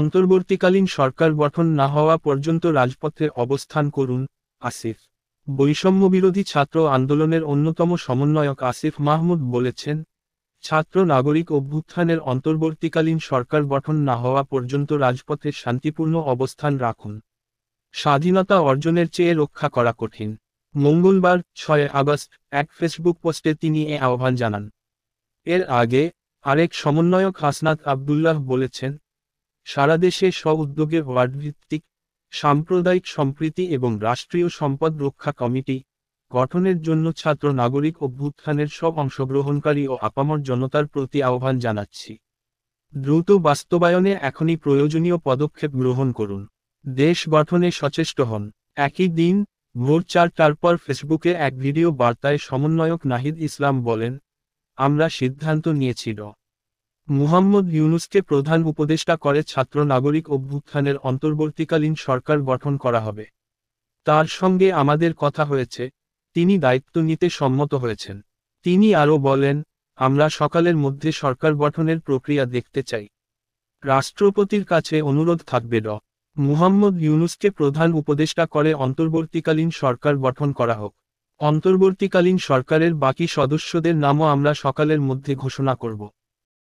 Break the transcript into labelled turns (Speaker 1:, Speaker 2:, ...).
Speaker 1: অন্তর্বর্তীকালীন সরকার গঠন না হওয়া পর্যন্ত রাজপথে অবস্থান করুন আসিফ বৈষম্য বিরোধী ছাত্র আন্দোলনের অন্যতম সমন্বয়ক আসিফ মাহমুদ বলেছেন ছাত্র নাগরিক অভ্যুত্থানের অন্তর্বর্তীকালীন সরকার গঠন না হওয়া পর্যন্ত রাজপথে শান্তিপূর্ণ অবস্থান রাখুন স্বাধীনতা অর্জনের চেয়ে রক্ষা করা কঠিন মঙ্গলবার ছয় আগস্ট এক ফেসবুক পোস্টে তিনি এ আহ্বান জানান এর আগে আরেক সমন্বয়ক হাসনাত আবদুল্লাহ বলেছেন সারাদেশে স্বউদ্যোগে ওয়ার্ডভিত্তিক সাম্প্রদায়িক সম্প্রীতি এবং রাষ্ট্রীয় সম্পদ রক্ষা কমিটি গঠনের জন্য ছাত্র নাগরিক অভ্যুত্থানের সব অংশগ্রহণকারী ও আপামর জনতার প্রতি আহ্বান জানাচ্ছি দ্রুত বাস্তবায়নে এখনই প্রয়োজনীয় পদক্ষেপ গ্রহণ করুন দেশ গঠনে সচেষ্ট হন একই দিন ভোর চারটার পর ফেসবুকে এক ভিডিও বার্তায় সমন্বয়ক নাহিদ ইসলাম বলেন আমরা সিদ্ধান্ত নিয়েছিল মুহাম্মদ ইউনুসকে প্রধান উপদেষ্টা করে ছাত্র নাগরিক অভ্যুত্থানের অন্তর্বর্তীকালীন সরকার গঠন করা হবে তার সঙ্গে আমাদের কথা হয়েছে তিনি দায়িত্ব নিতে সম্মত হয়েছেন তিনি আরও বলেন আমরা সকালের মধ্যে সরকার গঠনের প্রক্রিয়া দেখতে চাই রাষ্ট্রপতির কাছে অনুরোধ থাকবে ড মুহাম্মদ ইউনুসকে প্রধান উপদেষ্টা করে অন্তর্বর্তীকালীন সরকার গঠন করা হোক অন্তর্বর্তীকালীন সরকারের বাকি সদস্যদের নামও আমরা সকালের মধ্যে ঘোষণা করব